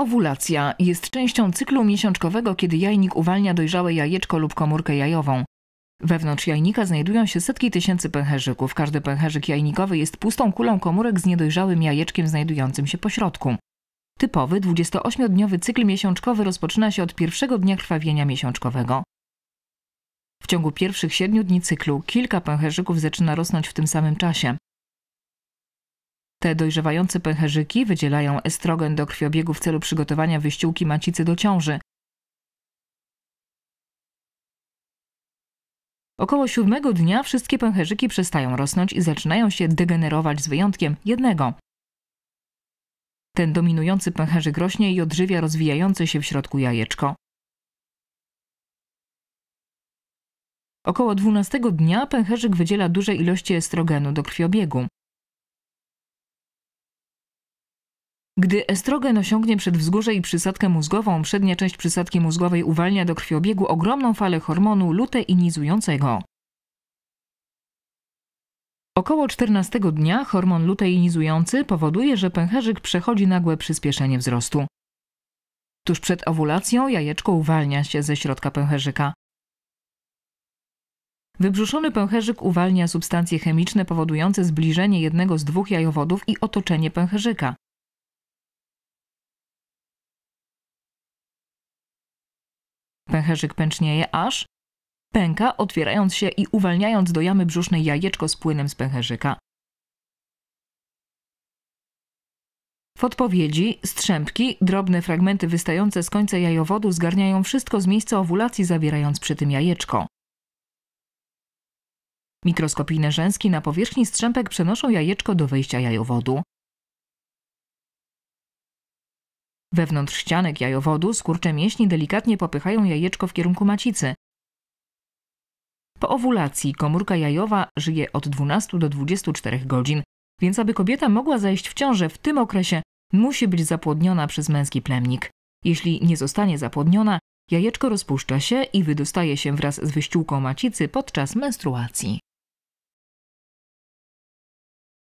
Owulacja jest częścią cyklu miesiączkowego, kiedy jajnik uwalnia dojrzałe jajeczko lub komórkę jajową. Wewnątrz jajnika znajdują się setki tysięcy pęcherzyków. Każdy pęcherzyk jajnikowy jest pustą kulą komórek z niedojrzałym jajeczkiem znajdującym się po środku. Typowy 28-dniowy cykl miesiączkowy rozpoczyna się od pierwszego dnia krwawienia miesiączkowego. W ciągu pierwszych siedmiu dni cyklu kilka pęcherzyków zaczyna rosnąć w tym samym czasie. Te dojrzewające pęcherzyki wydzielają estrogen do krwiobiegu w celu przygotowania wyściółki macicy do ciąży. Około siódmego dnia wszystkie pęcherzyki przestają rosnąć i zaczynają się degenerować z wyjątkiem jednego. Ten dominujący pęcherzyk rośnie i odżywia rozwijające się w środku jajeczko. Około 12 dnia pęcherzyk wydziela duże ilości estrogenu do krwiobiegu. Gdy estrogen osiągnie przedwzgórze i przysadkę mózgową, przednia część przysadki mózgowej uwalnia do krwiobiegu ogromną falę hormonu luteinizującego. Około 14 dnia hormon luteinizujący powoduje, że pęcherzyk przechodzi nagłe przyspieszenie wzrostu. Tuż przed owulacją jajeczko uwalnia się ze środka pęcherzyka. Wybrzuszony pęcherzyk uwalnia substancje chemiczne powodujące zbliżenie jednego z dwóch jajowodów i otoczenie pęcherzyka. Pęcherzyk pęcznieje aż pęka, otwierając się i uwalniając do jamy brzusznej jajeczko z płynem z pęcherzyka. W odpowiedzi strzępki, drobne fragmenty wystające z końca jajowodu zgarniają wszystko z miejsca owulacji, zawierając przy tym jajeczko. Mikroskopijne rzęski na powierzchni strzępek przenoszą jajeczko do wejścia jajowodu. Wewnątrz ścianek jajowodu skurcze mięśni delikatnie popychają jajeczko w kierunku macicy. Po owulacji komórka jajowa żyje od 12 do 24 godzin, więc aby kobieta mogła zajść w ciążę w tym okresie, musi być zapłodniona przez męski plemnik. Jeśli nie zostanie zapłodniona, jajeczko rozpuszcza się i wydostaje się wraz z wyściółką macicy podczas menstruacji.